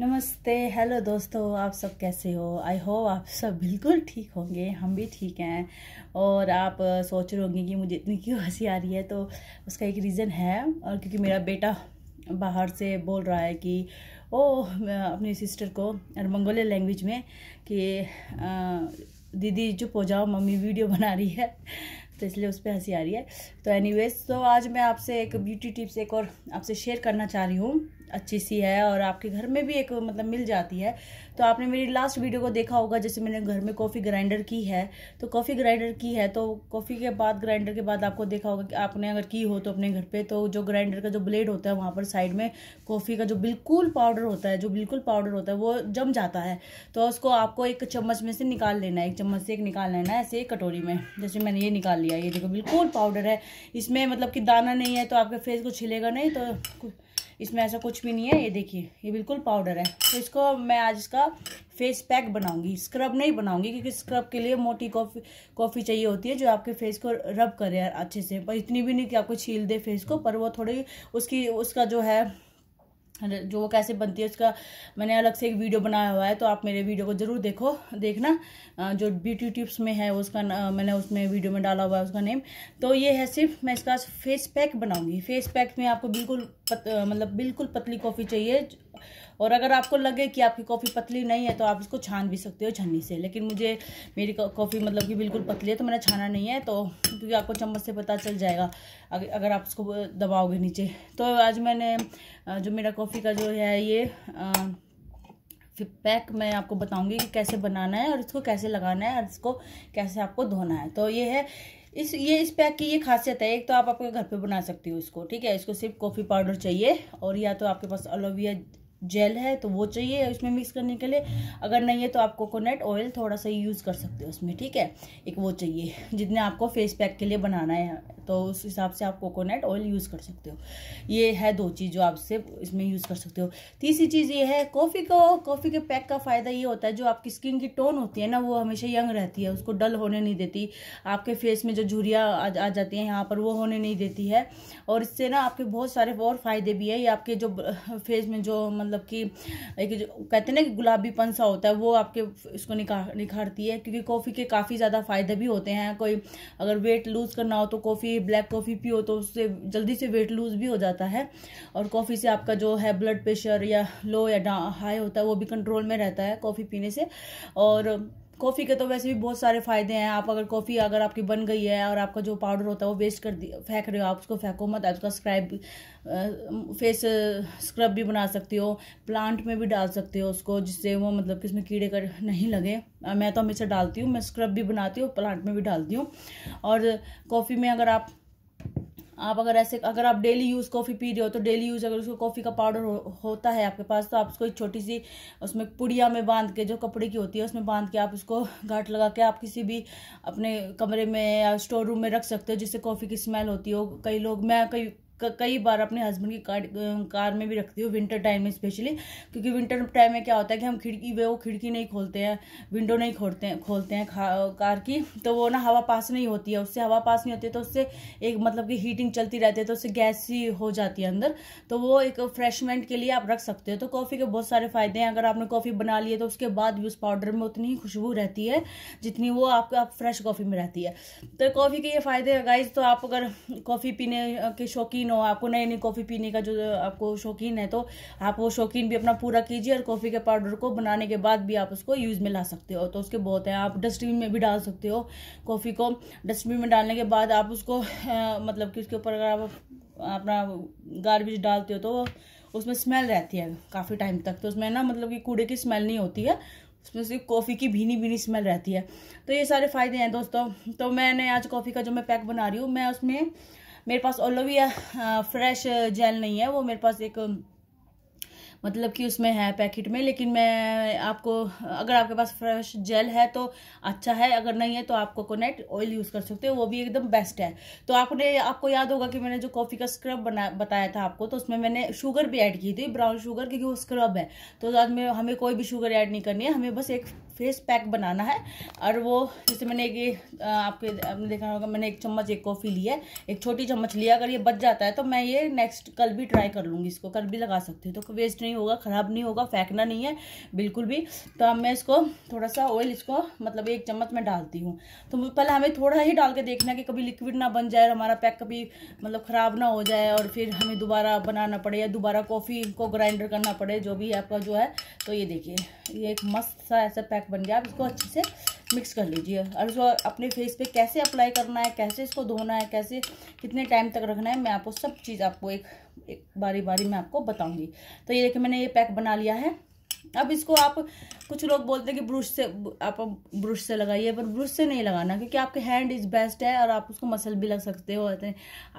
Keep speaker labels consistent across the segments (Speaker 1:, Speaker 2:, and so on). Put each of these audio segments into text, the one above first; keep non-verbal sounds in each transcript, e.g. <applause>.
Speaker 1: नमस्ते हेलो दोस्तों आप सब कैसे हो आई होप आप सब बिल्कुल ठीक होंगे हम भी ठीक हैं और आप uh, सोच रहे होंगे कि मुझे इतनी क्यों हंसी आ रही है तो उसका एक रीज़न है और क्योंकि मेरा बेटा बाहर से बोल रहा है कि ओ अपनी सिस्टर को मंगोलियन लैंग्वेज में कि uh, दीदी चुप हो जाओ मम्मी वीडियो बना रही है तो इसलिए उस पर हंसी आ रही है तो एनीवेज तो आज मैं आपसे एक ब्यूटी टिप्स एक और आपसे शेयर करना चाह रही हूँ अच्छी सी है और आपके घर में भी एक मतलब मिल जाती है तो आपने मेरी लास्ट वीडियो को देखा होगा जैसे मैंने घर में कॉफ़ी ग्राइंडर की है तो कॉफ़ी ग्राइंडर की है तो कॉफ़ी के बाद ग्राइंडर के बाद आपको देखा होगा कि आपने अगर की हो तो अपने घर पे तो जो ग्राइंडर का जो ब्लेड होता है वहाँ पर साइड में कॉफ़ी का जो बिल्कुल पाउडर होता है जो बिल्कुल पाउडर होता है वो जम जाता है तो उसको आपको एक चम्मच में से निकाल लेना है एक चम्मच से एक निकाल लेना है ऐसे कटोरी में जैसे मैंने ये निकाल लिया बढ़िया ये देखो बिल्कुल पाउडर है इसमें मतलब कि दाना नहीं है तो आपके फेस को छिलेगा नहीं तो इसमें ऐसा कुछ भी नहीं है ये देखिए ये बिल्कुल पाउडर है तो इसको मैं आज इसका फेस पैक बनाऊंगी स्क्रब नहीं बनाऊंगी क्योंकि स्क्रब के लिए मोटी कॉफ़ी कॉफ़ी चाहिए होती है जो आपके फेस को रब करे अच्छे से पर इतनी भी नहीं कि आपको छील दे फेस को पर वो थोड़ी उसकी उसका जो है जो कैसे बनती है उसका मैंने अलग से एक वीडियो बनाया हुआ है तो आप मेरे वीडियो को ज़रूर देखो देखना जो ब्यूटी टिप्स में है उसका मैंने उसमें वीडियो में डाला हुआ है उसका नेम तो ये है सिर्फ मैं इसका फेस पैक बनाऊंगी फेस पैक में आपको बिल्कुल पत, मतलब बिल्कुल पतली कॉफ़ी चाहिए और अगर आपको लगे कि आपकी कॉफ़ी पतली नहीं है तो आप इसको छान भी सकते हो छन्नी से लेकिन मुझे मेरी कॉफ़ी मतलब कि बिल्कुल पतली है तो मैंने छाना नहीं है तो क्योंकि आपको चम्मच से पता चल जाएगा अगर आप इसको दबाओगे नीचे तो आज मैंने जो मेरा कॉफ़ी का जो है ये पैक मैं आपको बताऊँगी कि कैसे बनाना है और इसको कैसे लगाना है और इसको कैसे आपको धोना है तो ये है इस ये इस पैक की ये खासियत है एक तो आप अपने घर पे बना सकती हो इसको ठीक है इसको सिर्फ कॉफ़ी पाउडर चाहिए और या तो आपके पास अलोविया जेल है तो वो चाहिए इसमें मिक्स करने के लिए अगर नहीं है तो आप कोकोनट ऑयल थोड़ा सा यूज़ कर सकते हो उसमें ठीक है एक वो चाहिए जितने आपको फेस पैक के लिए बनाना है तो उस हिसाब से आप कोकोनट ऑयल यूज़ कर सकते हो ये है दो चीज़ जो आपसे इसमें यूज़ कर सकते हो तीसरी चीज़ ये है कॉफ़ी को कॉफ़ी के पैक का फ़ायदा ये होता है जो आपकी स्किन की टोन होती है ना वो हमेशा यंग रहती है उसको डल होने नहीं देती आपके फेस में जो झूरिया आ, आ जाती हैं यहाँ पर वो होने नहीं देती है और इससे ना आपके बहुत सारे और फ़ायदे भी है ये आपके जो फेस में जो मतलब कि एक जो कहते हैं ना कि गुलाबीपन सा होता है वो आपके इसको निखार निखारती है क्योंकि कॉफ़ी के काफ़ी ज़्यादा फ़ायदे भी होते हैं कोई अगर वेट लूज़ करना हो तो कॉफ़ी ब्लैक कॉफ़ी पियो तो उससे जल्दी से वेट लूज़ भी हो जाता है और कॉफ़ी से आपका जो है ब्लड प्रेशर या लो या हाई होता है वो भी कंट्रोल में रहता है कॉफ़ी पीने से और कॉफ़ी के तो वैसे भी बहुत सारे फ़ायदे हैं आप अगर कॉफ़ी अगर आपकी बन गई है और आपका जो पाउडर होता है वो वेस्ट कर दिया फेंक रहे हो आप उसको फेंको मत उसका स्क्रैब फेस स्क्रब भी बना सकते हो प्लांट में भी डाल सकते हो उसको जिससे वो मतलब कि उसमें कीड़े कर नहीं लगे मैं तो हमेशा डालती हूँ मैं स्क्रब भी बनाती हूँ प्लांट में भी डालती हूँ और कॉफ़ी में अगर आप आप अगर ऐसे अगर आप डेली यूज़ कॉफ़ी पी रहे हो तो डेली यूज़ अगर उसको कॉफ़ी का पाउडर हो, होता है आपके पास तो आप उसको एक छोटी सी उसमें पुड़िया में बांध के जो कपड़े की होती है उसमें बांध के आप उसको <laughs> घाट लगा के आप किसी भी अपने कमरे में या स्टोर रूम में रख सकते हो जिससे कॉफ़ी की स्मेल होती हो कई लोग मैं कई कई बार अपने हस्बैंड की कार कार में भी रखती हूँ विंटर टाइम में स्पेशली क्योंकि विंटर टाइम में क्या होता है कि हम खिड़की वे वो खिड़की नहीं खोलते हैं विंडो नहीं खोलते हैं खोलते हैं कार की तो वो ना हवा पास नहीं होती है उससे हवा पास नहीं होती है तो उससे एक मतलब कि हीटिंग चलती रहती है तो उससे गैस ही हो जाती है अंदर तो वो एक फ्रेशमेंट के लिए आप रख सकते हो तो कॉफ़ी के बहुत सारे फ़ायदे हैं अगर आपने कॉफ़ी बना ली है तो उसके बाद भी उस पाउडर में उतनी ही खुशबू रहती है जितनी वो आपके आप फ्रेश कॉफ़ी में रहती है तो कॉफ़ी के ये फ़ायदे हैं गाइज तो आप अगर कॉफ़ी पीने के शौकीन शौकीन हो आपको नई नई कॉफ़ी पीने का जो आपको शौकीन है तो आप वो शौकीन भी अपना पूरा कीजिए और कॉफ़ी के पाउडर को बनाने के बाद भी आप उसको यूज़ में ला सकते हो तो उसके बहुत हैं आप डस्टबिन में भी डाल सकते हो कॉफ़ी को डस्टबिन में डालने के बाद आप उसको आ, मतलब कि उसके ऊपर अगर आप अपना गार्बेज डालते हो तो उसमें स्मेल रहती है काफ़ी टाइम तक तो उसमें ना मतलब कि कूड़े की स्मेल नहीं होती है उसमें सिर्फ कॉफ़ी की भीनी भीनी स्मेल रहती है तो ये सारे फ़ायदे हैं दोस्तों तो मैंने आज कॉफ़ी का जो मैं पैक बना रही हूँ मैं उसमें मेरे पास ओलोविया फ्रेश जेल नहीं है वो मेरे पास एक मतलब कि उसमें है पैकेट में लेकिन मैं आपको अगर आपके पास फ्रेश जेल है तो अच्छा है अगर नहीं है तो आप कोकोनट ऑयल यूज़ कर सकते हो वो भी एकदम बेस्ट है तो आपने आपको याद होगा कि मैंने जो कॉफ़ी का स्क्रब बना बताया था आपको तो उसमें मैंने शुगर भी ऐड की थी ब्राउन शुगर क्योंकि वो स्क्रब है तो बाद में हमें कोई भी शुगर ऐड नहीं करनी है हमें बस एक फेस पैक बनाना है और वो जैसे मैंने एक आपके आपने देखा होगा मैंने एक चम्मच एक कॉफ़ी लिया है एक छोटी चम्मच लिया अगर ये बच जाता है तो मैं ये नेक्स्ट कल भी ट्राई कर लूँगी इसको कल भी लगा सकती हूँ तो वेस्ट नहीं होगा ख़राब नहीं होगा फेंकना नहीं है बिल्कुल भी तो अब मैं इसको थोड़ा सा ऑयल इसको मतलब एक चम्मच में डालती हूँ तो पहले हमें थोड़ा ही डाल के देखना कि कभी लिक्विड ना बन जाए और हमारा पैक कभी मतलब ख़राब ना हो जाए और फिर हमें दोबारा बनाना पड़े या दोबारा कॉफ़ी को ग्राइंडर करना पड़े जो भी आपका जो है तो ये देखिए ये एक मस्त सा ऐसा पैक बन गया आप इसको अच्छे से मिक्स कर लीजिए और इसको अपने फेस पे कैसे अप्लाई करना है कैसे इसको धोना है कैसे कितने टाइम तक रखना है मैं आपको सब चीज़ आपको एक एक बारी बारी मैं आपको बताऊंगी तो ये देखिए मैंने ये पैक बना लिया है अब इसको आप कुछ लोग बोलते हैं कि ब्रश से आप ब्रश से लगाइए पर ब्रश से नहीं लगाना क्योंकि आपके हैंड इज़ बेस्ट है और आप उसको मसल भी लग सकते हो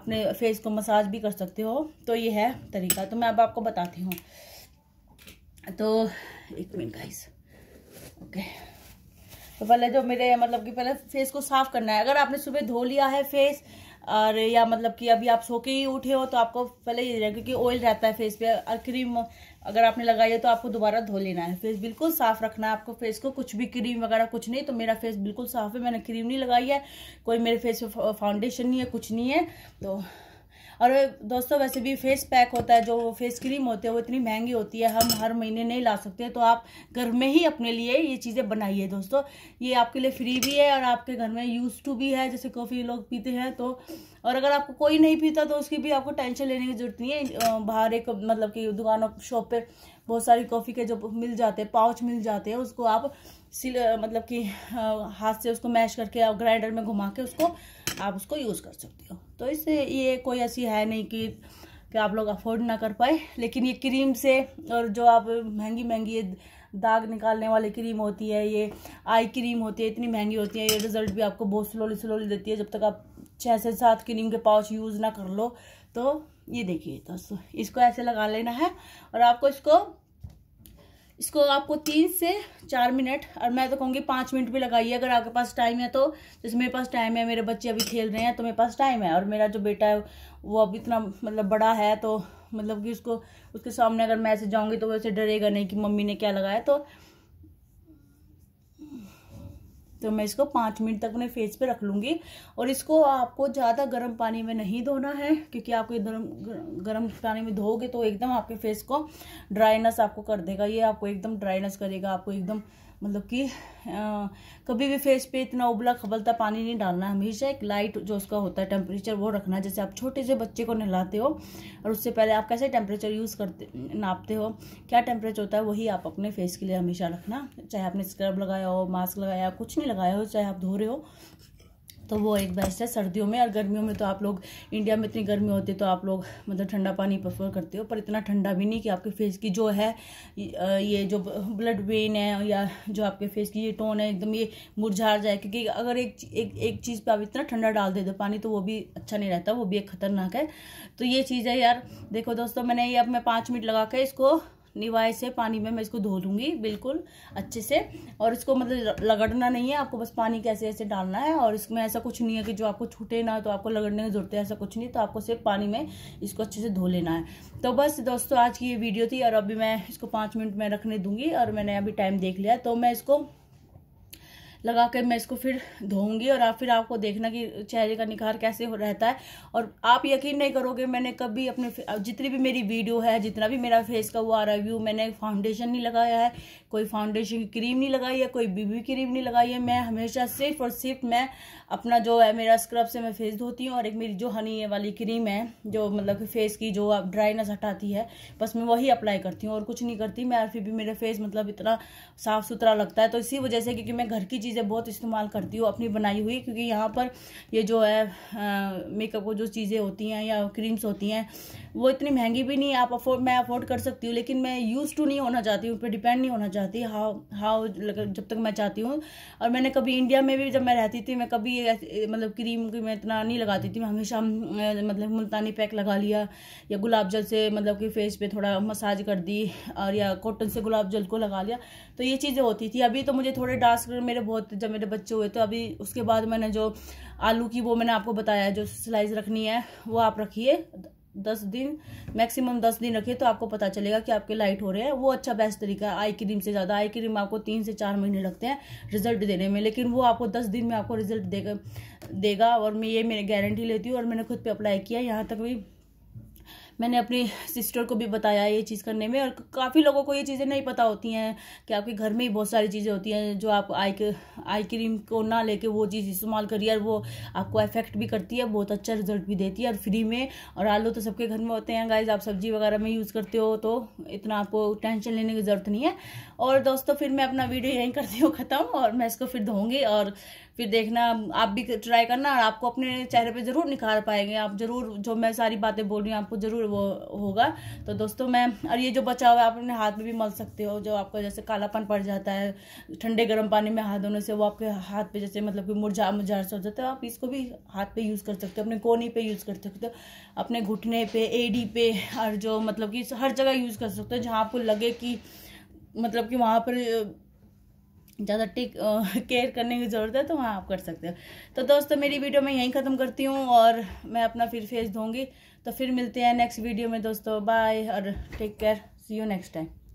Speaker 1: अपने फेस को मसाज भी कर सकते हो तो ये है तरीका तो मैं अब आपको बताती हूँ तो एक मिनट गाइस ओके तो पहले जो मेरे मतलब कि पहले फेस को साफ करना है अगर आपने सुबह धो लिया है फेस और या मतलब कि अभी आप सो के ही उठे हो तो आपको पहले ये रहेगा क्योंकि ऑयल रहता है फेस पे और क्रीम अगर आपने लगाई है तो आपको दोबारा धो लेना है फेस बिल्कुल साफ रखना है आपको फेस को कुछ भी क्रीम वगैरह कुछ नहीं तो मेरा फेस बिल्कुल साफ है मैंने क्रीम नहीं लगाई है कोई मेरे फेस पे फाउंडेशन नहीं है कुछ नहीं है तो और दोस्तों वैसे भी फेस पैक होता है जो फेस क्रीम होते हैं वो इतनी महंगी होती है हम हर महीने नहीं ला सकते तो आप घर में ही अपने लिए ये चीज़ें बनाइए दोस्तों ये आपके लिए फ्री भी है और आपके घर में यूज़ टू भी है जैसे कॉफ़ी लोग पीते हैं तो और अगर आपको कोई नहीं पीता तो उसकी भी आपको टेंशन लेने की जरूरत नहीं है बाहर एक मतलब कि दुकानों शॉप पर बहुत सारी कॉफ़ी के जो मिल जाते हैं पाउच मिल जाते हैं उसको आप सिल मतलब कि हाथ से उसको मैश करके आप ग्राइंडर में घुमा के उसको आप उसको यूज़ कर सकते हो तो इससे ये कोई ऐसी है नहीं कि कि आप लोग अफोर्ड ना कर पाए लेकिन ये क्रीम से और जो आप महंगी महंगी ये दाग निकालने वाली क्रीम होती है ये आई क्रीम होती है इतनी महंगी होती है ये रिज़ल्ट भी आपको बहुत स्लोली स्लोली देती है जब तक आप छः से सात क्रीम के पाउच यूज़ ना कर लो तो ये देखिए दोस्तों इसको ऐसे लगा लेना है और आपको इसको इसको आपको तीन से चार मिनट और मैं तो कहूँगी पाँच मिनट भी लगाइए अगर आपके पास टाइम है तो जैसे मेरे पास टाइम है मेरे बच्चे अभी खेल रहे हैं तो मेरे पास टाइम है और मेरा जो बेटा है वो अब इतना मतलब बड़ा है तो मतलब कि उसको उसके सामने अगर मैं ऐसे जाऊँगी तो वैसे डरेगा नहीं कि मम्मी ने क्या लगाया तो तो मैं इसको पाँच मिनट तक अपने फेस पे रख लूँगी और इसको आपको ज़्यादा गर्म पानी में नहीं धोना है क्योंकि आपको गर्म गर्म पानी में धोगे तो एकदम आपके फेस को ड्राइनेस आपको कर देगा ये आपको एकदम ड्राइनेस करेगा आपको एकदम मतलब कि कभी भी फेस पे इतना उबला खबलता पानी नहीं डालना हमेशा एक लाइट जो उसका होता है टेम्परेचर वो रखना जैसे आप छोटे से बच्चे को नहलाते हो और उससे पहले आप कैसे टेम्परेचर यूज़ करते नापते हो क्या टेम्परेचर होता है वही आप अपने फेस के लिए हमेशा रखना चाहे आपने स्क्रब लगाया हो मास्क लगाया कुछ नहीं लगाया हो चाहे आप धो रहे हो तो वो एक बेस्ट है सर्दियों में और गर्मियों में तो आप लोग इंडिया में इतनी गर्मी होती है तो आप लोग मतलब ठंडा पानी प्रेफर करते हो पर इतना ठंडा भी नहीं कि आपके फेस की जो है ये जो ब्लड वेन है या जो आपके फेस की ये टोन है एकदम ये मुरझा जाए क्योंकि अगर एक एक एक चीज़ पे आप इतना ठंडा डाल देते पानी तो वो भी अच्छा नहीं रहता वो भी एक खतरनाक है तो ये चीज़ है यार देखो दोस्तों मैंने ये अब मैं पाँच मिनट लगा के इसको निवाय से पानी में मैं इसको धो लूँगी बिल्कुल अच्छे से और इसको मतलब लगड़ना नहीं है आपको बस पानी कैसे ऐसे डालना है और इसमें ऐसा कुछ नहीं है कि जो आपको छूटे ना तो आपको लगड़ने की जरूरत है ऐसा कुछ नहीं तो आपको सिर्फ पानी में इसको अच्छे से धो लेना है तो बस दोस्तों आज की ये वीडियो थी और अभी मैं इसको पाँच मिनट में रखने दूँगी और मैंने अभी टाइम देख लिया तो मैं इसको लगा कर मैं इसको फिर धोऊंगी और आप फिर आपको देखना कि चेहरे का निखार कैसे हो रहता है और आप यकीन नहीं करोगे मैंने कभी अपने जितनी भी मेरी वीडियो है जितना भी मेरा फेस का हुआ रिव्यू मैंने फाउंडेशन नहीं लगाया है कोई फाउंडेशन की क्रीम नहीं लगाई है कोई बीबी क्रीम नहीं लगाई है मैं हमेशा सिर्फ और सिर्फ मैं अपना जो है मेरा स्क्रब से मैं फेस धोती हूँ और एक मेरी जो हनी वाली क्रीम है जो मतलब फेस की जो ड्राइनेस हटाती है बस मैं वही अप्लाई करती हूँ और कुछ नहीं करती मैं फिर भी मेरा फेस मतलब इतना साफ़ सुथरा लगता है तो इसी वजह से क्योंकि मैं घर की चीज़ें बहुत इस्तेमाल करती हूँ अपनी बनाई हुई क्योंकि यहाँ पर ये जो है मेकअप को जो चीज़ें होती हैं या क्रीम्स होती हैं वो इतनी महंगी भी नहीं आप अफोर्ड मैं अफोर्ड कर सकती हूँ लेकिन मैं यूज़ टू नहीं होना चाहती उन पर डिपेंड नहीं होना चाहती हाउ हाउ जब तक मैं चाहती हूँ और मैंने कभी इंडिया में भी जब मैं रहती थी मैं कभी मतलब क्रीम की मैं इतना नहीं लगाती थी मैं हमेशा मतलब मुल्तानी पैक लगा लिया या गुलाब जल से मतलब कि फेस पर थोड़ा मसाज कर दी और या कॉटन से गुलाब जल को लगा लिया तो ये चीज़ें होती थी अभी तो मुझे थोड़े डार्क मेरे बहुत जब मेरे बच्चे हुए तो अभी उसके बाद मैंने जो आलू की वो मैंने आपको बताया जो स्लाइस रखनी है वो आप रखिए दस दिन मैक्सिमम दस दिन रखिए तो आपको पता चलेगा कि आपके लाइट हो रहे हैं वो अच्छा बेस्ट तरीका है आई क्रीम से ज़्यादा आई क्रीम आपको तीन से चार महीने लगते हैं रिजल्ट देने में लेकिन वो आपको दस दिन में आपको रिजल्ट देगा देगा और मैं ये मेरी गारंटी लेती हूँ और मैंने खुद पर अप्लाई किया यहाँ तक भी मैंने अपनी सिस्टर को भी बताया ये चीज़ करने में और काफ़ी लोगों को ये चीज़ें नहीं पता होती हैं कि आपके घर में ही बहुत सारी चीज़ें होती हैं जो आप आई के आई क्रीम को ना लेके वो चीज़ इस्तेमाल करिए और वो आपको इफेक्ट भी करती है बहुत अच्छा रिजल्ट भी देती है और फ्री में और आलू तो सबके घर में होते हैं गाइज आप सब्जी वगैरह में यूज़ करते हो तो इतना आपको टेंशन लेने की ज़रूरत नहीं है और दोस्तों फिर मैं अपना वीडियो यहीं करती हूँ ख़त्म और मैं इसको फिर धोऊँगी और फिर देखना आप भी ट्राई करना और आपको अपने चेहरे पर ज़रूर निखार पाएंगे आप ज़रूर जो मैं सारी बातें बोल रही हूँ आपको ज़रूर वो होगा तो दोस्तों मैं और ये जो बचा हुआ है आप अपने हाथ में भी मल सकते हो जो आपका जैसे कालापन पड़ जाता है ठंडे गर्म पानी में हाथ धोने से वो आपके हाथ पे जैसे मतलब कि मुरझा मुरझा से हो जाता है आप इसको भी हाथ पे यूज़ कर सकते हो अपने कोनी पे यूज़ कर सकते हो अपने घुटने पे एडी पे और जो मतलब कि हर जगह यूज़ कर सकते हो जहाँ आपको लगे कि मतलब कि वहाँ पर ज़्यादा टेक केयर करने की ज़रूरत है तो वहाँ आप कर सकते हो तो दोस्तों मेरी वीडियो मैं यहीं ख़त्म करती हूँ और मैं अपना फिर फेस दूँगी तो फिर मिलते हैं नेक्स्ट वीडियो में दोस्तों बाय और take care see you next time